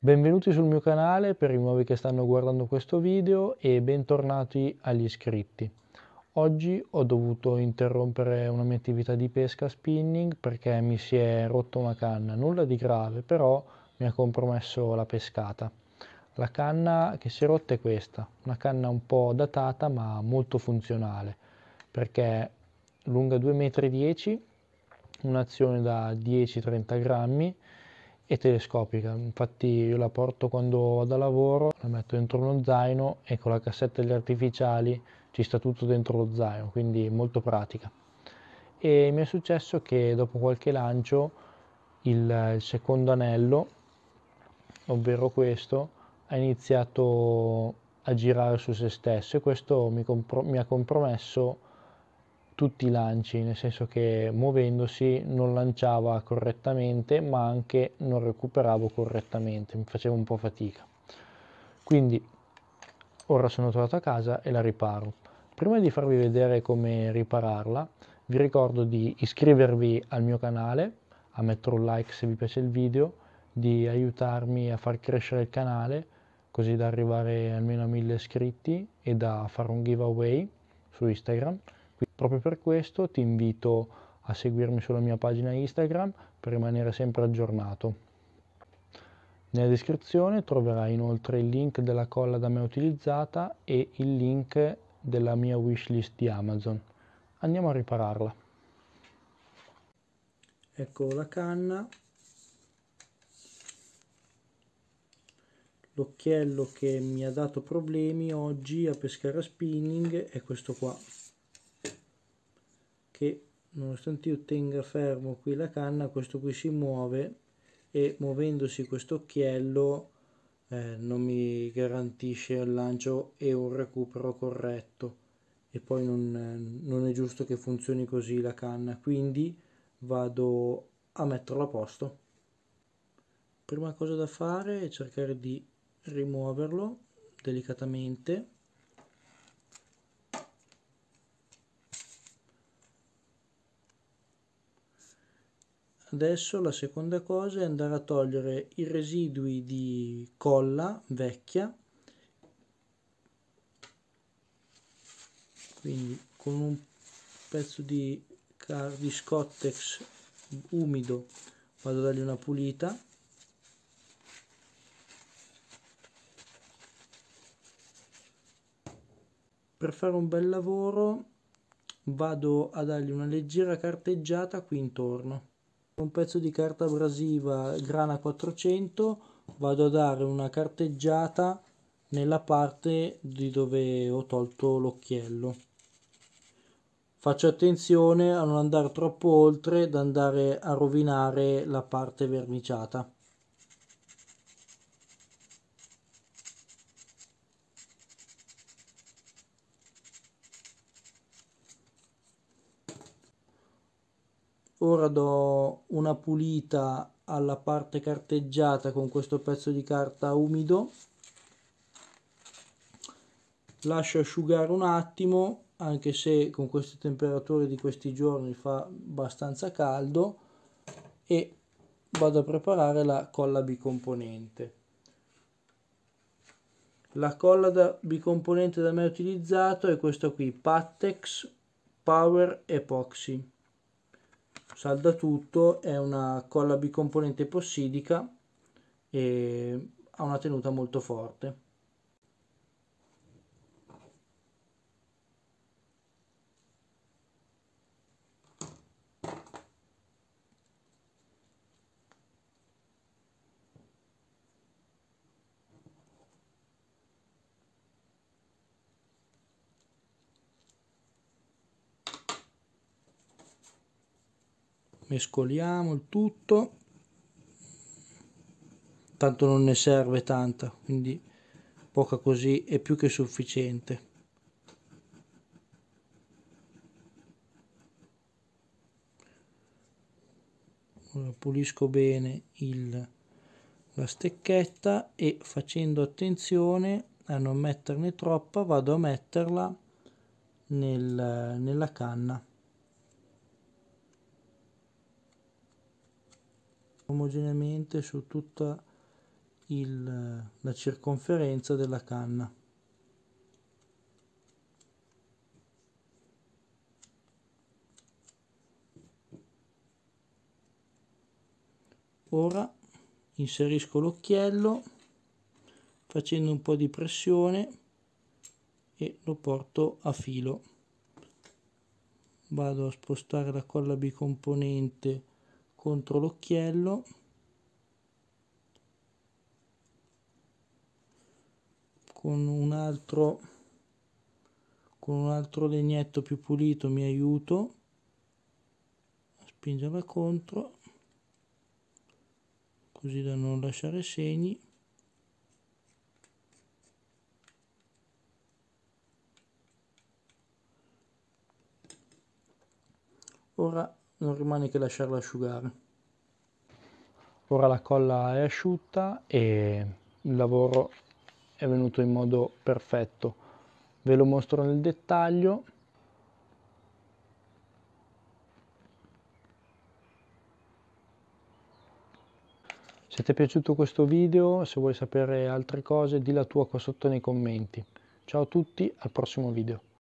Benvenuti sul mio canale per i nuovi che stanno guardando questo video e bentornati agli iscritti. Oggi ho dovuto interrompere una mia attività di pesca spinning perché mi si è rotto una canna, nulla di grave però mi ha compromesso la pescata. La canna che si è rotta è questa, una canna un po' datata ma molto funzionale perché lunga 2,10 m, un'azione da 10-30 grammi e telescopica, infatti io la porto quando vado a lavoro, la metto dentro uno zaino e con la cassetta degli artificiali ci sta tutto dentro lo zaino, quindi molto pratica. E mi è successo che dopo qualche lancio il, il secondo anello, ovvero questo, ha iniziato a girare su se stesso e questo mi, compro mi ha compromesso tutti i lanci, nel senso che muovendosi non lanciava correttamente ma anche non recuperavo correttamente, mi facevo un po' fatica. Quindi ora sono tornato a casa e la riparo. Prima di farvi vedere come ripararla, vi ricordo di iscrivervi al mio canale, a mettere un like se vi piace il video, di aiutarmi a far crescere il canale, così da arrivare almeno a 1000 iscritti e da fare un giveaway su Instagram quindi, proprio per questo ti invito a seguirmi sulla mia pagina Instagram per rimanere sempre aggiornato. Nella descrizione troverai inoltre il link della colla da me utilizzata e il link della mia wishlist di Amazon. Andiamo a ripararla. Ecco la canna, l'occhiello che mi ha dato problemi oggi a pescare a spinning è questo qua che nonostante io tenga fermo qui la canna questo qui si muove e muovendosi questo occhiello eh, non mi garantisce il lancio e un recupero corretto e poi non, non è giusto che funzioni così la canna quindi vado a metterlo a posto prima cosa da fare è cercare di rimuoverlo delicatamente Adesso la seconda cosa è andare a togliere i residui di colla vecchia, quindi con un pezzo di, di scottex umido vado a dargli una pulita per fare un bel lavoro vado a dargli una leggera carteggiata qui intorno un pezzo di carta abrasiva grana 400 vado a dare una carteggiata nella parte di dove ho tolto l'occhiello faccio attenzione a non andare troppo oltre da andare a rovinare la parte verniciata ora do una pulita alla parte carteggiata con questo pezzo di carta umido lascio asciugare un attimo anche se con queste temperature di questi giorni fa abbastanza caldo e vado a preparare la colla bicomponente la colla da bicomponente da me utilizzata è questa qui Pattex Power Epoxy salda tutto è una colla bicomponente possidica e ha una tenuta molto forte mescoliamo il tutto tanto non ne serve tanta quindi poca così è più che sufficiente Ora pulisco bene il, la stecchetta e facendo attenzione a non metterne troppa vado a metterla nel, nella canna omogeneamente su tutta il, la circonferenza della canna. Ora inserisco l'occhiello facendo un po' di pressione e lo porto a filo. Vado a spostare la colla bicomponente contro l'occhiello con un altro con un altro legnetto più pulito mi aiuto a spingerla contro così da non lasciare segni non rimane che lasciarla asciugare. Ora la colla è asciutta e il lavoro è venuto in modo perfetto. Ve lo mostro nel dettaglio. Se ti è piaciuto questo video, se vuoi sapere altre cose, di la tua qua sotto nei commenti. Ciao a tutti, al prossimo video.